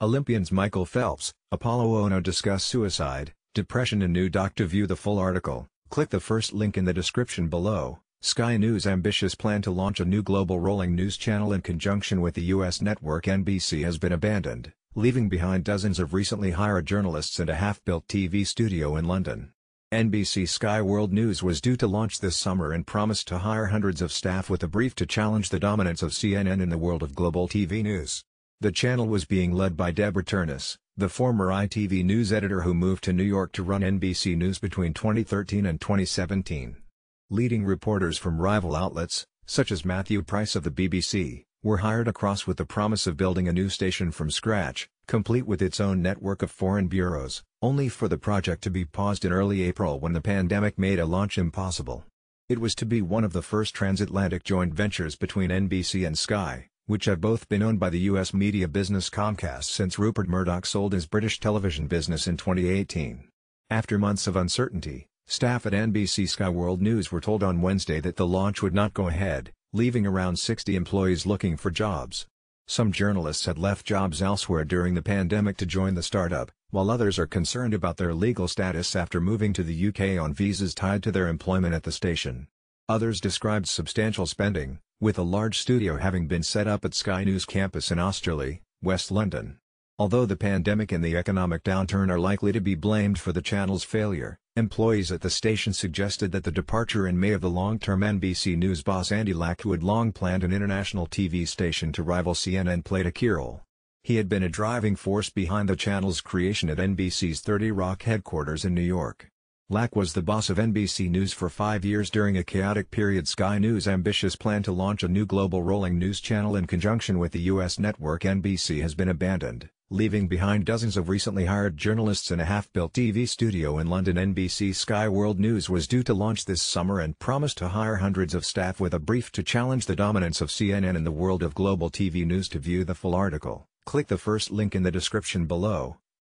Olympians Michael Phelps, Apollo Ono discuss suicide, depression and new doc to view the full article, click the first link in the description below. Sky News ambitious plan to launch a new global rolling news channel in conjunction with the U.S. network NBC has been abandoned, leaving behind dozens of recently hired journalists and a half-built TV studio in London. NBC Sky World News was due to launch this summer and promised to hire hundreds of staff with a brief to challenge the dominance of CNN in the world of global TV news. The channel was being led by Deborah Turnus, the former ITV News editor who moved to New York to run NBC News between 2013 and 2017. Leading reporters from rival outlets, such as Matthew Price of the BBC, were hired across with the promise of building a new station from scratch, complete with its own network of foreign bureaus, only for the project to be paused in early April when the pandemic made a launch impossible. It was to be one of the first transatlantic joint ventures between NBC and Sky, which have both been owned by the U.S. media business Comcast since Rupert Murdoch sold his British television business in 2018. After months of uncertainty, staff at NBC Sky World News were told on Wednesday that the launch would not go ahead, leaving around 60 employees looking for jobs. Some journalists had left jobs elsewhere during the pandemic to join the startup, while others are concerned about their legal status after moving to the UK on visas tied to their employment at the station. Others described substantial spending, with a large studio having been set up at Sky News campus in Austerley, West London. Although the pandemic and the economic downturn are likely to be blamed for the channel's failure, employees at the station suggested that the departure in May of the long-term NBC News boss Andy Lack who had long planned an international TV station to rival CNN played a key role. He had been a driving force behind the channel's creation at NBC's 30 Rock headquarters in New York. Lack was the boss of NBC News for five years during a chaotic period Sky News' ambitious plan to launch a new global rolling news channel in conjunction with the U.S. network NBC has been abandoned, leaving behind dozens of recently hired journalists and a half-built TV studio in London NBC Sky World News was due to launch this summer and promised to hire hundreds of staff with a brief to challenge the dominance of CNN in the world of global TV news to view the full article, click the first link in the description below.